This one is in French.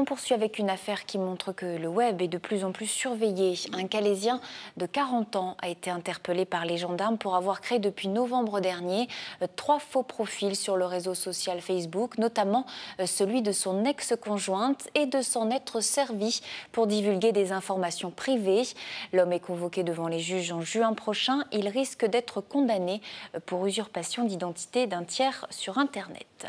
On poursuit avec une affaire qui montre que le web est de plus en plus surveillé. Un Calaisien de 40 ans a été interpellé par les gendarmes pour avoir créé depuis novembre dernier euh, trois faux profils sur le réseau social Facebook, notamment euh, celui de son ex-conjointe et de s'en être servi pour divulguer des informations privées. L'homme est convoqué devant les juges en juin prochain. Il risque d'être condamné euh, pour usurpation d'identité d'un tiers sur Internet.